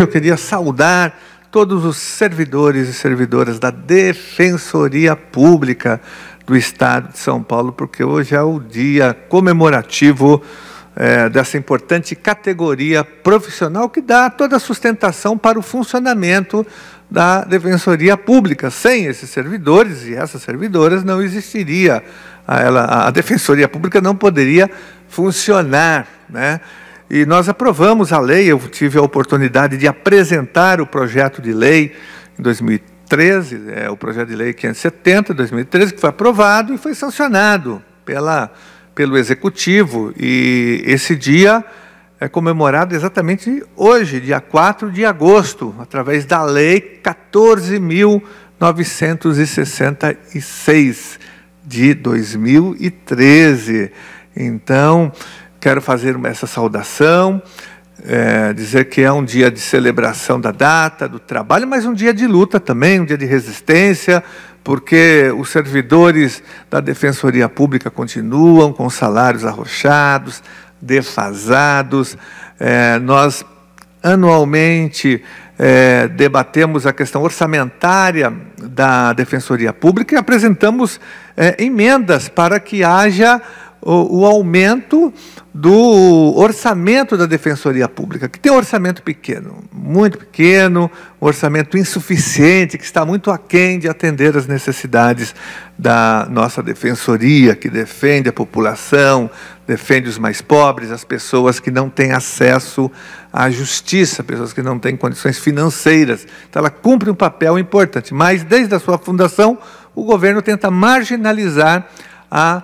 Eu queria saudar todos os servidores e servidoras da Defensoria Pública do Estado de São Paulo, porque hoje é o dia comemorativo é, dessa importante categoria profissional que dá toda a sustentação para o funcionamento da Defensoria Pública. Sem esses servidores e essas servidoras não existiria, a, ela, a Defensoria Pública não poderia funcionar, né? e nós aprovamos a lei. Eu tive a oportunidade de apresentar o projeto de lei em 2013, é, o projeto de lei 570, 2013, que foi aprovado e foi sancionado pela, pelo Executivo. E esse dia é comemorado exatamente hoje, dia 4 de agosto, através da Lei 14.966 de 2013. Então, quero fazer essa saudação, é, dizer que é um dia de celebração da data, do trabalho, mas um dia de luta também, um dia de resistência, porque os servidores da Defensoria Pública continuam com salários arrochados, defasados. É, nós, anualmente, é, debatemos a questão orçamentária da Defensoria Pública e apresentamos é, emendas para que haja o, o aumento do orçamento da Defensoria Pública, que tem um orçamento pequeno, muito pequeno, um orçamento insuficiente, que está muito aquém de atender as necessidades da nossa Defensoria, que defende a população, defende os mais pobres, as pessoas que não têm acesso à justiça, pessoas que não têm condições financeiras. Então, ela cumpre um papel importante, mas desde a sua fundação, o governo tenta marginalizar a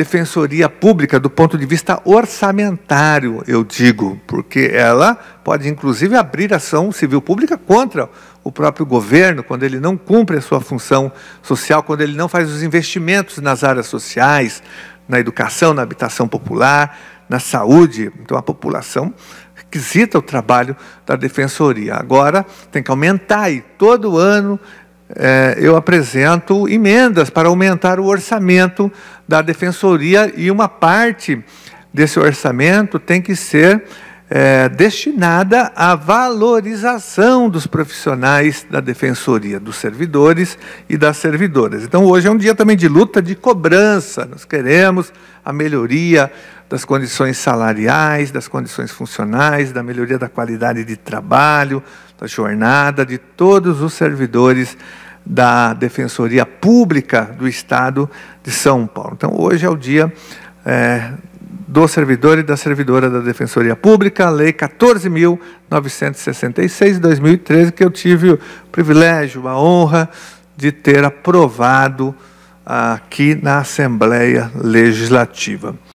defensoria pública do ponto de vista orçamentário, eu digo, porque ela pode inclusive abrir ação civil pública contra o próprio governo quando ele não cumpre a sua função social, quando ele não faz os investimentos nas áreas sociais, na educação, na habitação popular, na saúde. Então a população requisita o trabalho da defensoria. Agora tem que aumentar e todo ano é, eu apresento emendas para aumentar o orçamento da Defensoria e uma parte desse orçamento tem que ser é, destinada à valorização dos profissionais da defensoria, dos servidores e das servidoras. Então, hoje é um dia também de luta, de cobrança. Nós queremos a melhoria das condições salariais, das condições funcionais, da melhoria da qualidade de trabalho, da jornada de todos os servidores da Defensoria Pública do Estado de São Paulo. Então, hoje é o dia é, do servidor e da servidora da Defensoria Pública, Lei 14.966 de 2013, que eu tive o privilégio, a honra de ter aprovado aqui na Assembleia Legislativa.